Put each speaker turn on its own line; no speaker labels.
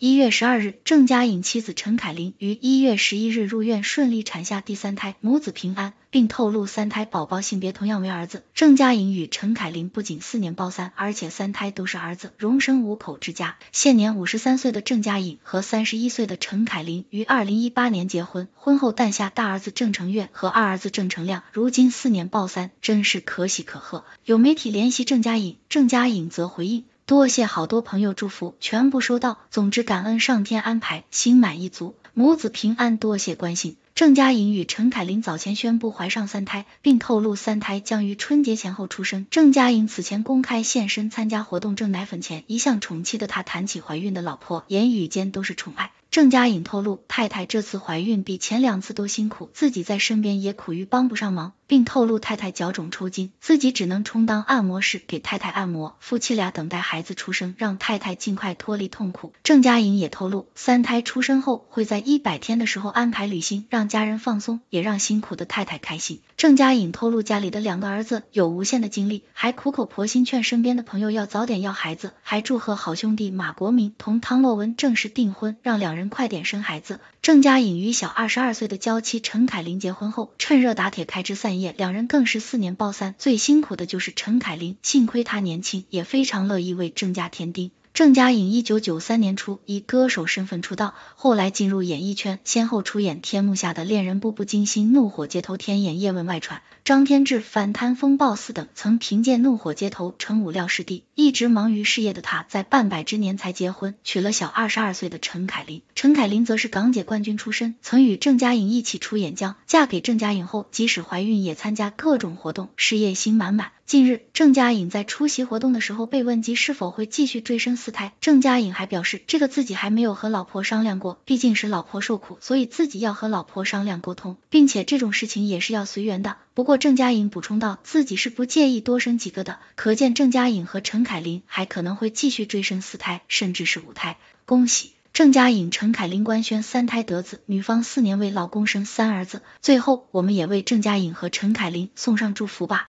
一月十二日，郑嘉颖妻子陈凯琳于一月十一日入院，顺利产下第三胎，母子平安，并透露三胎宝宝性别同样为儿子。郑嘉颖与陈凯琳不仅四年抱三，而且三胎都是儿子，荣升五口之家。现年五十三岁的郑嘉颖和三十一岁的陈凯琳于二零一八年结婚，婚后诞下大儿子郑成月和二儿子郑成亮，如今四年抱三，真是可喜可贺。有媒体联系郑嘉颖，郑嘉颖则回应。多谢好多朋友祝福，全部收到。总之感恩上天安排，心满意足，母子平安。多谢关心。郑嘉颖与陈凯琳早前宣布怀上三胎，并透露三胎将于春节前后出生。郑嘉颖此前公开现身参加活动，挣奶粉钱，一向宠妻的他谈起怀孕的老婆，言语间都是宠爱。郑嘉颖透露，太太这次怀孕比前两次都辛苦，自己在身边也苦于帮不上忙，并透露太太脚肿抽筋，自己只能充当按摩师给太太按摩。夫妻俩等待孩子出生，让太太尽快脱离痛苦。郑嘉颖也透露，三胎出生后会在一百天的时候安排旅行，让家人放松，也让辛苦的太太开心。郑嘉颖透露家里的两个儿子有无限的精力，还苦口婆心劝身边的朋友要早点要孩子，还祝贺好兄弟马国明同汤洛雯正式订婚，让两人快点生孩子。郑嘉颖与小二十二岁的娇妻陈凯琳结婚后，趁热打铁开枝散叶，两人更是四年抱三。最辛苦的就是陈凯琳，幸亏她年轻，也非常乐意为郑家添丁。郑嘉颖一九九三年初以歌手身份出道，后来进入演艺圈，先后出演《天幕下的恋人》《步步惊心》《怒火街头》《天眼》《叶问外传》《张天志》《反贪风暴四》等。曾凭借《怒火街头》成武廖师弟，一直忙于事业的他，在半百之年才结婚，娶了小二十二岁的陈凯琳。陈凯琳则是港姐冠军出身，曾与郑嘉颖一起出演。将嫁给郑嘉颖后，即使怀孕也参加各种活动，事业心满满。近日，郑嘉颖在出席活动的时候被问及是否会继续追生。四胎。郑嘉颖还表示，这个自己还没有和老婆商量过，毕竟是老婆受苦，所以自己要和老婆商量沟通，并且这种事情也是要随缘的。不过郑嘉颖补充到，自己是不介意多生几个的，可见郑嘉颖和陈凯琳还可能会继续追生四胎，甚至是五胎。恭喜郑嘉颖、陈凯琳官宣三胎得子，女方四年为老公生三儿子。最后，我们也为郑嘉颖和陈凯琳送上祝福吧。